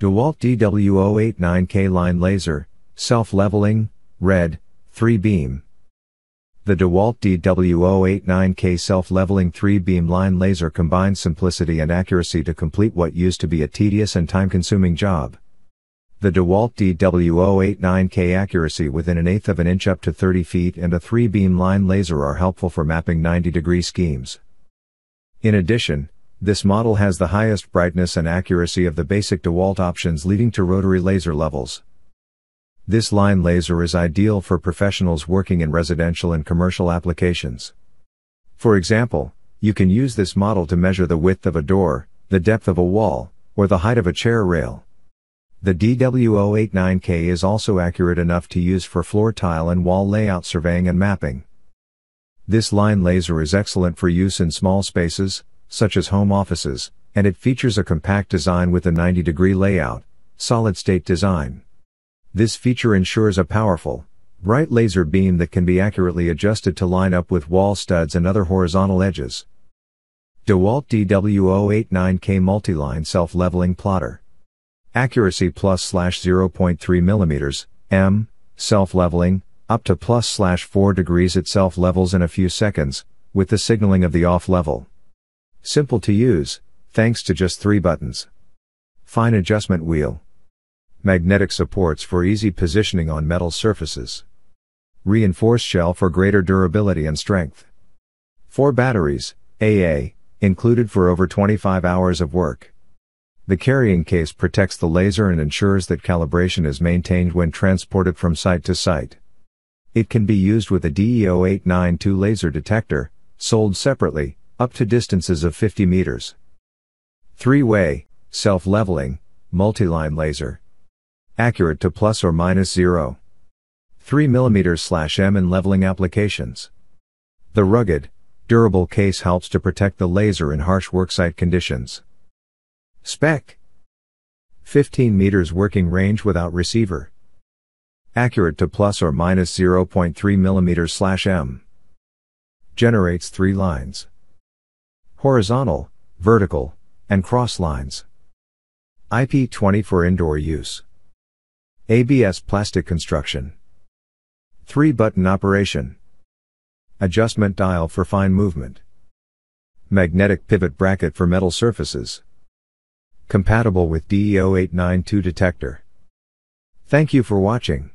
DeWalt DW089K line laser, self-leveling, red, 3 beam. The DeWalt DW089K self-leveling 3-beam line laser combines simplicity and accuracy to complete what used to be a tedious and time-consuming job. The DeWalt DW089K accuracy within an eighth of an inch up to 30 feet and a 3-beam line laser are helpful for mapping 90-degree schemes. In addition, this model has the highest brightness and accuracy of the basic DeWalt options leading to rotary laser levels. This line laser is ideal for professionals working in residential and commercial applications. For example, you can use this model to measure the width of a door, the depth of a wall, or the height of a chair rail. The DW089K is also accurate enough to use for floor tile and wall layout surveying and mapping. This line laser is excellent for use in small spaces, such as home offices, and it features a compact design with a 90 degree layout, solid state design. This feature ensures a powerful, bright laser beam that can be accurately adjusted to line up with wall studs and other horizontal edges. DeWalt DW089K Multiline Self-Leveling Plotter. Accuracy plus slash 0.3 mm, m, self-leveling, up to plus slash 4 degrees it self-levels in a few seconds, with the signaling of the off level. Simple to use, thanks to just three buttons. Fine adjustment wheel. Magnetic supports for easy positioning on metal surfaces. Reinforced shell for greater durability and strength. Four batteries, AA, included for over 25 hours of work. The carrying case protects the laser and ensures that calibration is maintained when transported from site to site. It can be used with a DE0892 laser detector, sold separately, up to distances of 50 meters. Three-way, self-leveling, multi-line laser. Accurate to plus or minus 0. 3 mm slash M in leveling applications. The rugged, durable case helps to protect the laser in harsh worksite conditions. Spec 15 meters working range without receiver. Accurate to plus or minus 0.3 mm slash M. Generates three lines horizontal, vertical, and cross lines. IP20 for indoor use. ABS plastic construction. 3 button operation. Adjustment dial for fine movement. Magnetic pivot bracket for metal surfaces. Compatible with DE0892 detector. Thank you for watching.